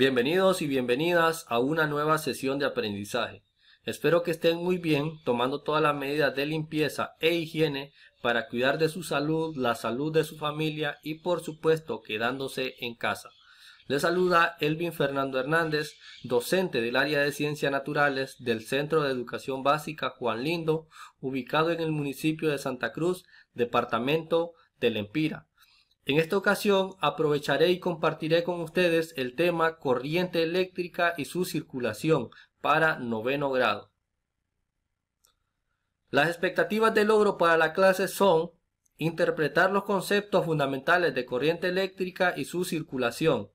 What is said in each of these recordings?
Bienvenidos y bienvenidas a una nueva sesión de aprendizaje. Espero que estén muy bien tomando todas las medidas de limpieza e higiene para cuidar de su salud, la salud de su familia y por supuesto quedándose en casa. Les saluda Elvin Fernando Hernández, docente del área de Ciencias Naturales del Centro de Educación Básica Juan Lindo, ubicado en el municipio de Santa Cruz, departamento de Lempira. En esta ocasión aprovecharé y compartiré con ustedes el tema corriente eléctrica y su circulación para noveno grado. Las expectativas de logro para la clase son interpretar los conceptos fundamentales de corriente eléctrica y su circulación,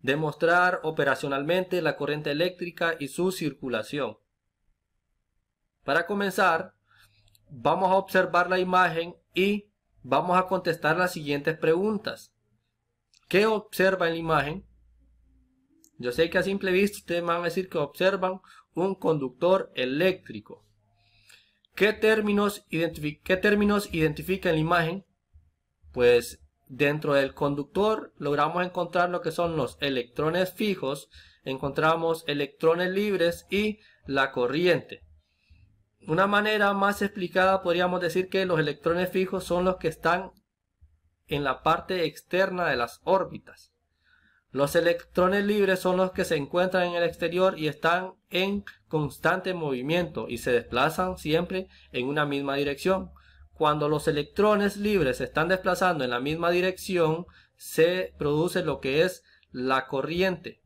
demostrar operacionalmente la corriente eléctrica y su circulación. Para comenzar, vamos a observar la imagen y vamos a contestar las siguientes preguntas. ¿Qué observa en la imagen? Yo sé que a simple vista ustedes van a decir que observan un conductor eléctrico. ¿Qué términos, ¿Qué términos identifican la imagen? Pues dentro del conductor logramos encontrar lo que son los electrones fijos, encontramos electrones libres y la corriente una manera más explicada podríamos decir que los electrones fijos son los que están en la parte externa de las órbitas. Los electrones libres son los que se encuentran en el exterior y están en constante movimiento y se desplazan siempre en una misma dirección. Cuando los electrones libres se están desplazando en la misma dirección, se produce lo que es la corriente.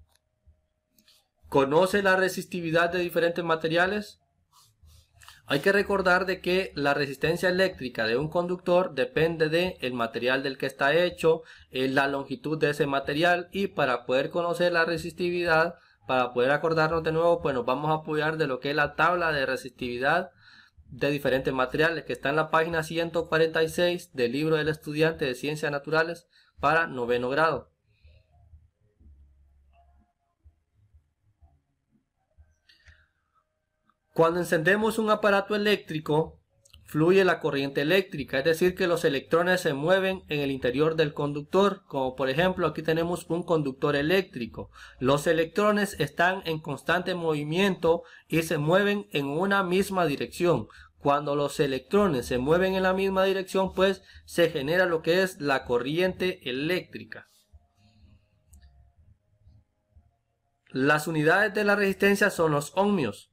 ¿Conoce la resistividad de diferentes materiales? Hay que recordar de que la resistencia eléctrica de un conductor depende del el material del que está hecho, eh, la longitud de ese material y para poder conocer la resistividad, para poder acordarnos de nuevo, pues nos vamos a apoyar de lo que es la tabla de resistividad de diferentes materiales que está en la página 146 del libro del estudiante de ciencias naturales para noveno grado. Cuando encendemos un aparato eléctrico, fluye la corriente eléctrica, es decir, que los electrones se mueven en el interior del conductor, como por ejemplo aquí tenemos un conductor eléctrico. Los electrones están en constante movimiento y se mueven en una misma dirección. Cuando los electrones se mueven en la misma dirección, pues se genera lo que es la corriente eléctrica. Las unidades de la resistencia son los ohmios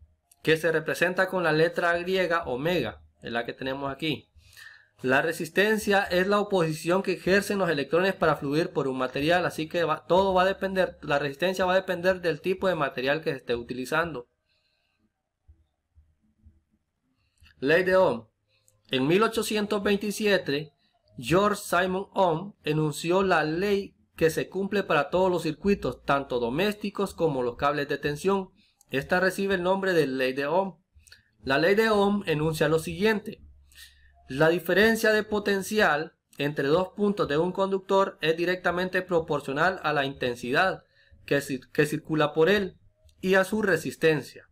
que se representa con la letra griega omega, es la que tenemos aquí. La resistencia es la oposición que ejercen los electrones para fluir por un material, así que todo va a depender, la resistencia va a depender del tipo de material que se esté utilizando. Ley de Ohm. En 1827, George Simon Ohm enunció la ley que se cumple para todos los circuitos, tanto domésticos como los cables de tensión. Esta recibe el nombre de ley de Ohm. La ley de Ohm enuncia lo siguiente. La diferencia de potencial entre dos puntos de un conductor es directamente proporcional a la intensidad que, circula por él y a su resistencia.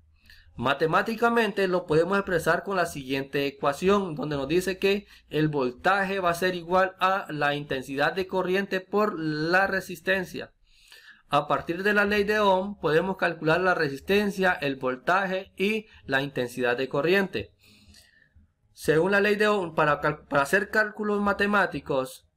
Matemáticamente lo podemos expresar con la siguiente ecuación, donde nos dice que el voltaje va a ser igual a la intensidad de corriente por la resistencia. A partir de la ley de Ohm podemos calcular la resistencia, el voltaje y la intensidad de corriente. Según la ley de Ohm, para, hacer cálculos matemáticos,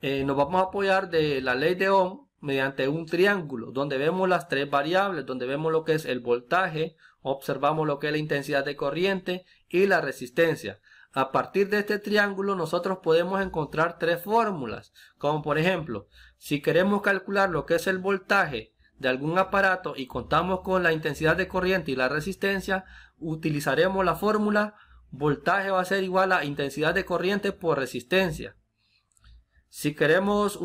eh, nos vamos a apoyar de la ley de Ohm mediante un triángulo, donde vemos las tres variables, donde vemos lo que es el voltaje, observamos lo que es la intensidad de corriente y la resistencia. A partir de este triángulo nosotros podemos encontrar tres fórmulas, como por ejemplo, si queremos calcular lo que es el voltaje de algún aparato y contamos con la intensidad de corriente y la resistencia, utilizaremos la fórmula voltaje va a ser igual a intensidad de corriente por resistencia. Si queremos,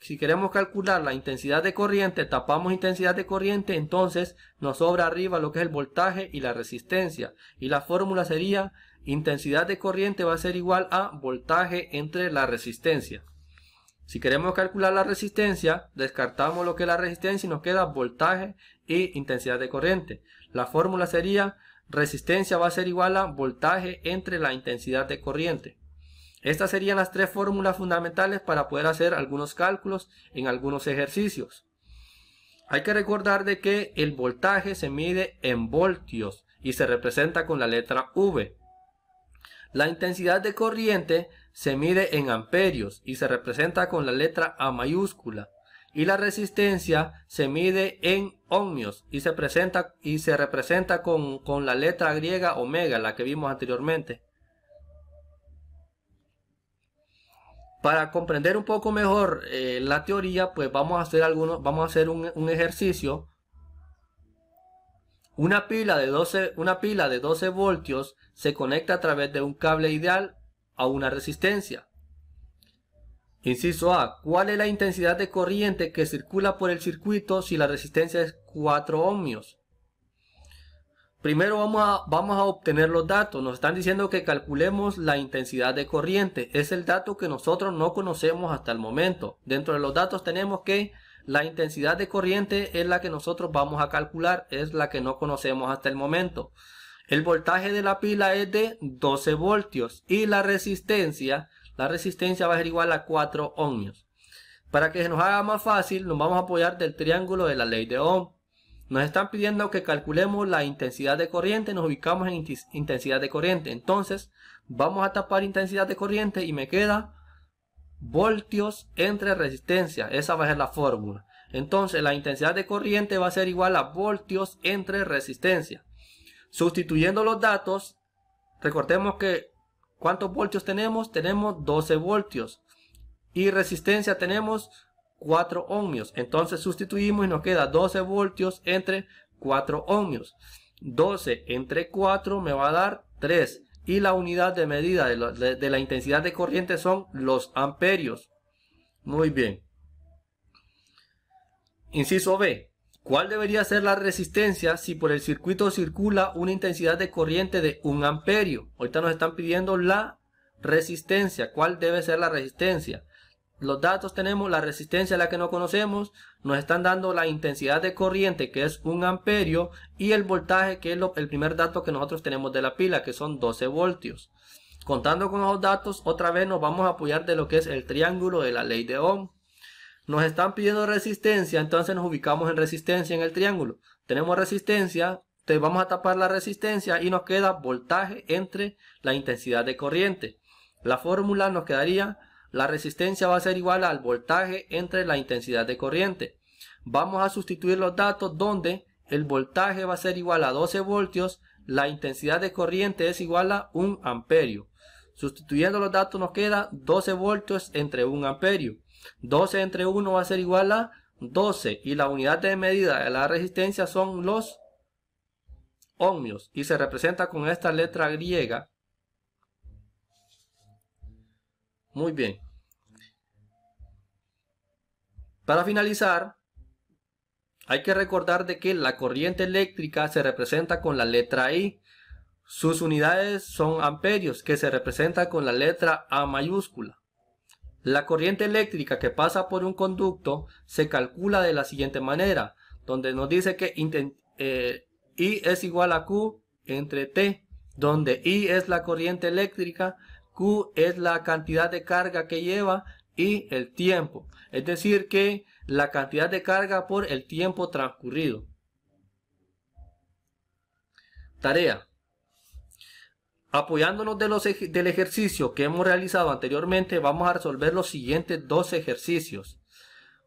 si queremos calcular la intensidad de corriente, tapamos intensidad de corriente, entonces nos sobra arriba lo que es el voltaje y la resistencia. Y la fórmula sería intensidad de corriente va a ser igual a voltaje entre la resistencia. Si queremos calcular la resistencia, descartamos lo que es la resistencia y nos queda voltaje e intensidad de corriente. La fórmula sería resistencia va a ser igual a voltaje entre la intensidad de corriente. Estas serían las tres fórmulas fundamentales para poder hacer algunos cálculos en algunos ejercicios. Hay que recordar de que el voltaje se mide en voltios y se representa con la letra V. La intensidad de corriente se mide en amperios y se representa con la letra A mayúscula. Y la resistencia se mide en ohmios y se, presenta, y se representa con, la letra griega omega, la que vimos anteriormente. Para comprender un poco mejor eh, la teoría, pues vamos a hacer, algunos, vamos a hacer un, un, ejercicio. Una pila, de 12, una pila de 12 voltios se conecta a través de un cable ideal a una resistencia. Inciso A. ¿Cuál es la intensidad de corriente que circula por el circuito si la resistencia es 4 ohmios? Primero vamos a, vamos a obtener los datos. Nos están diciendo que calculemos la intensidad de corriente. Es el dato que nosotros no conocemos hasta el momento. Dentro de los datos tenemos que la intensidad de corriente es la que nosotros vamos a calcular. Es la que no conocemos hasta el momento. El voltaje de la pila es de 12 voltios y la resistencia, la resistencia va a ser igual a 4 ohmios. Para que se nos haga más fácil, nos vamos a apoyar del triángulo de la ley de Ohm. Nos están pidiendo que calculemos la intensidad de corriente, nos ubicamos en intensidad de corriente. Entonces, vamos a tapar intensidad de corriente y me queda voltios entre resistencia. Esa va a ser la fórmula. Entonces, la intensidad de corriente va a ser igual a voltios entre resistencia. Sustituyendo los datos, recordemos que ¿cuántos voltios tenemos? Tenemos 12 voltios. Y resistencia tenemos 4 ohmios. Entonces sustituimos y nos queda 12 voltios entre 4 ohmios. 12 entre 4 me va a dar 3. Y la unidad de medida de, la intensidad de corriente son los amperios. Muy bien. Inciso B. ¿Cuál debería ser la resistencia si por el circuito circula una intensidad de corriente de 1 amperio? Ahorita nos están pidiendo la resistencia. ¿Cuál debe ser la resistencia? Los datos tenemos la resistencia, la que no conocemos. Nos están dando la intensidad de corriente, que es 1 amperio. Y el voltaje, que es el primer dato que nosotros tenemos de la pila, que son 12 voltios. Contando con los datos, otra vez nos vamos a apoyar de lo que es el triángulo de la ley de Ohm. Nos están pidiendo resistencia, entonces nos ubicamos en resistencia en el triángulo. Tenemos resistencia, entonces vamos a tapar la resistencia y nos queda voltaje entre la intensidad de corriente. La fórmula nos quedaría, la resistencia va a ser igual al voltaje entre la intensidad de corriente. Vamos a sustituir los datos donde el voltaje va a ser igual a 12 voltios, la intensidad de corriente es igual a 1 amperio. Sustituyendo los datos nos queda 12 voltios entre 1 amperio. 12 entre 1 va a ser igual a 12 y la unidad de medida de la resistencia son los ohmios y se representa con esta letra griega. Muy bien. Para finalizar, hay que recordar de que la corriente eléctrica se representa con la letra I. Sus unidades son amperios, que se representa con la letra A mayúscula. La corriente eléctrica que pasa por un conducto se calcula de la siguiente manera, donde nos dice que eh, I es igual a Q entre T, donde I es la corriente eléctrica, Q es la cantidad de carga que lleva y el tiempo. Es decir que la cantidad de carga por el tiempo transcurrido. Tarea. Apoyándonos de los del ejercicio que hemos realizado anteriormente, vamos a resolver los siguientes dos ejercicios.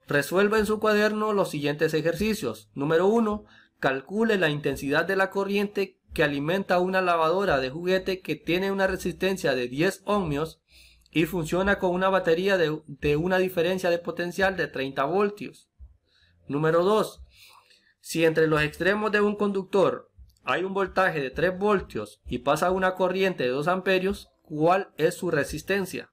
Resuelva en su cuaderno los siguientes ejercicios. Número 1. Calcule la intensidad de la corriente que alimenta una lavadora de juguete que tiene una resistencia de 10 ohmios y funciona con una batería de, de una diferencia de potencial de 30 voltios. Número 2. Si entre los extremos de un conductor hay un voltaje de 3 voltios y pasa una corriente de 2 amperios, ¿cuál es su resistencia?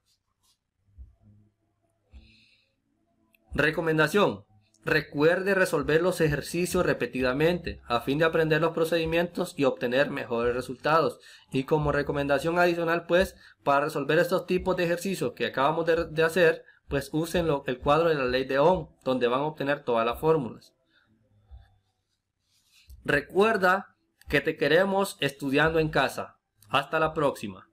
Recomendación. Recuerde resolver los ejercicios repetidamente a fin de aprender los procedimientos y obtener mejores resultados. Y como recomendación adicional, pues, para resolver estos tipos de ejercicios que acabamos de, hacer, pues usen el cuadro de la ley de Ohm, donde van a obtener todas las fórmulas. Recuerda que te queremos estudiando en casa. Hasta la próxima.